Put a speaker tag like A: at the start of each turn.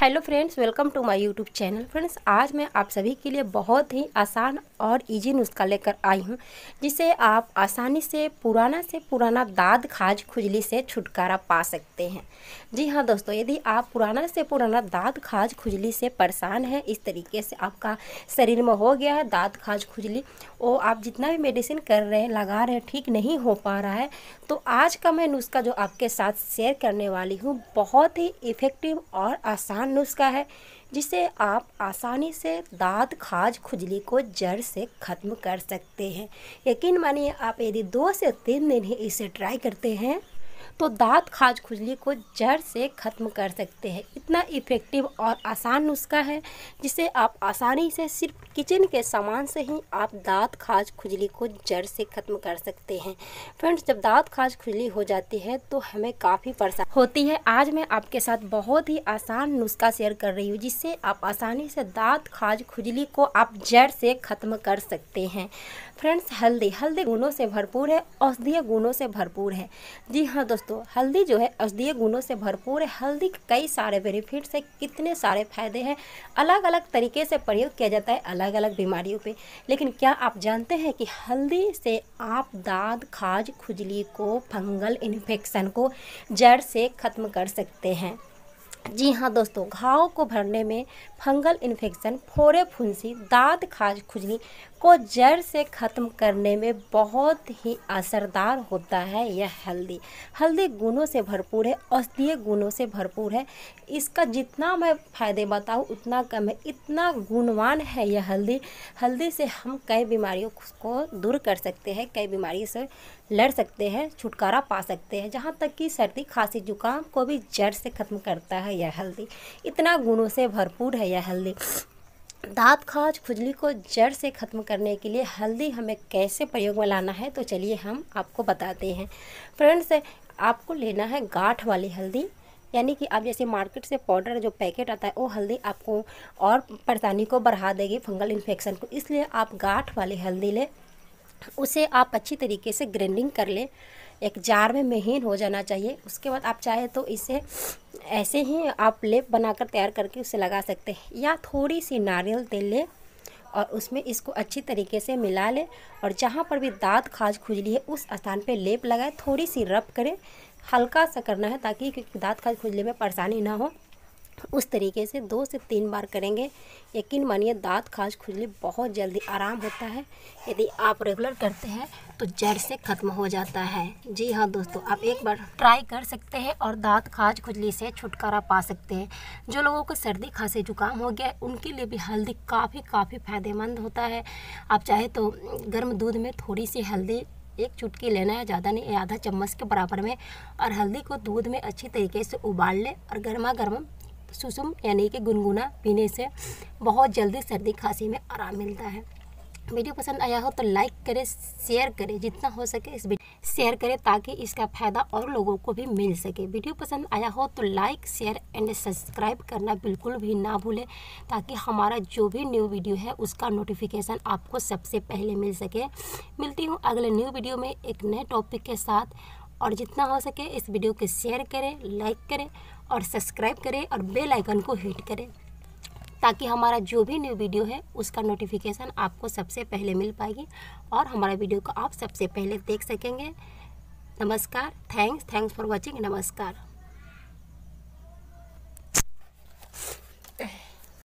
A: hello friends welcome to my YouTube channel friends आज मैं आप सभी के लिए बहुत ही आसान और इजी नुस्खा लेकर आई हूं जिसे आप आसानी से पुराना से पुराना दाद खाज खुजली से छुटकारा पा सकते हैं जी हाँ दोस्तों यदि आप पुराना से पुराना दाद खाज खुजली से परेशान हैं इस तरीके से आपका शरीर में हो गया है दाद खाज खुजली वो आप जितना भी मेडिसिन कर रहे हैं लगा रहे हैं ठीक नहीं हो पा रहा है तो आज का मैं नुस्खा जो आपके साथ शेयर करने वाली हूँ बहुत ही इफ़ेक्टिव और आसान आसान नुस्खा है जिसे आप आसानी से दाँत खाज खुजली को जड़ से ख़त्म कर सकते हैं यकीन मानिए आप यदि दो से तीन दिन ही इसे ट्राई करते हैं तो दांत खाज खुजली को जड़ से ख़त्म कर सकते हैं इतना इफ़ेक्टिव और आसान नुस्खा है जिसे आप आसानी से सिर्फ किचन के सामान से ही आप दांत खाज खुजली को जड़ से ख़त्म कर सकते हैं फ्रेंड्स जब दांत खाज खुजली हो जाती है तो हमें काफ़ी परेशान होती है आज मैं आपके साथ बहुत ही आसान नुस्खा शेयर कर रही हूँ जिससे आप आसानी से दांत खाज खुजली को आप जड़ से ख़त्म कर सकते हैं फ्रेंड्स हल्दी हल्दी गुणों से भरपूर है औषधीय गुणों से भरपूर है जी हाँ दोस्तों दोस्तों हल्दी जो है औषधीय गुणों से भरपूर है हल्दी के कई सारे बेनिफिट्स है कितने सारे फायदे हैं अलग अलग तरीके से प्रयोग किया जाता है अलग अलग बीमारियों पे लेकिन क्या आप जानते हैं कि हल्दी से आप दाद खाज खुजली को फंगल इन्फेक्शन को जड़ से ख़त्म कर सकते हैं जी हाँ दोस्तों घाव को भरने में फंगल इन्फेक्शन फोरे फुंसी दाद खाज खुजली को जड़ से ख़त्म करने में बहुत ही असरदार होता है यह हल्दी हल्दी गुणों से भरपूर है औषधीय गुणों से भरपूर है इसका जितना मैं फ़ायदे बताऊँ उतना कम है इतना गुणवान है यह हल्दी हल्दी से हम कई बीमारियों को दूर कर सकते हैं कई बीमारी से लड़ सकते हैं छुटकारा पा सकते हैं जहाँ तक कि सर्दी खांसी जुकाम को भी जड़ से ख़त्म करता है यह हल्दी इतना गुणों से भरपूर है यह हल्दी दाँत खाज खुजली को जड़ से ख़त्म करने के लिए हल्दी हमें कैसे प्रयोग में लाना है तो चलिए हम आपको बताते हैं फ्रेंड्स आपको लेना है गाठ वाली हल्दी यानी कि आप जैसे मार्केट से पाउडर जो पैकेट आता है वो हल्दी आपको और परेशानी को बढ़ा देगी फंगल इन्फेक्शन को इसलिए आप गाठ वाली हल्दी लें उसे आप अच्छी तरीके से ग्राइंडिंग कर लें एक जार में महीन हो जाना चाहिए उसके बाद आप चाहे तो इसे ऐसे ही आप लेप बनाकर तैयार करके उसे लगा सकते हैं या थोड़ी सी नारियल तेल लें और उसमें इसको अच्छी तरीके से मिला लें और जहाँ पर भी दांत खाज खुजली है उस स्थान पे लेप लगाए थोड़ी सी रब करें हल्का सा करना है ताकि दांत खाज खुजली में परेशानी ना हो उस तरीके से दो से तीन बार करेंगे यकीन मानिए दांत खाज खुजली बहुत जल्दी आराम होता है यदि आप रेगुलर करते हैं तो जड़ से ख़त्म हो जाता है जी हाँ दोस्तों आप एक बार ट्राई कर सकते हैं और दांत खाज खुजली से छुटकारा पा सकते हैं जो लोगों को सर्दी खांसी जुकाम हो गया उनके लिए भी हल्दी काफ़ी काफ़ी फ़ायदेमंद होता है आप चाहे तो गर्म दूध में थोड़ी सी हल्दी एक चुटकी लेना है ज़्यादा नहीं आधा चम्मच के बराबर में और हल्दी को दूध में अच्छी तरीके से उबाल लें और गर्मा गर्म सुसुम यानी कि गुनगुना पीने से बहुत जल्दी सर्दी खांसी में आराम मिलता है वीडियो पसंद आया हो तो लाइक करें शेयर करें जितना हो सके इस वीडियो शेयर करें ताकि इसका फ़ायदा और लोगों को भी मिल सके वीडियो पसंद आया हो तो लाइक शेयर एंड सब्सक्राइब करना बिल्कुल भी ना भूलें ताकि हमारा जो भी न्यू वीडियो है उसका नोटिफिकेशन आपको सबसे पहले मिल सके मिलती हूँ अगले न्यू वीडियो में एक नए टॉपिक के साथ और जितना हो सके इस वीडियो को शेयर करें लाइक करें और सब्सक्राइब करें और बेल आइकन को हिट करें ताकि हमारा जो भी न्यू वीडियो है उसका नोटिफिकेशन आपको सबसे पहले मिल पाएगी और हमारा वीडियो को आप सबसे पहले देख सकेंगे नमस्कार थैंक्स थैंक्स फॉर वॉचिंग नमस्कार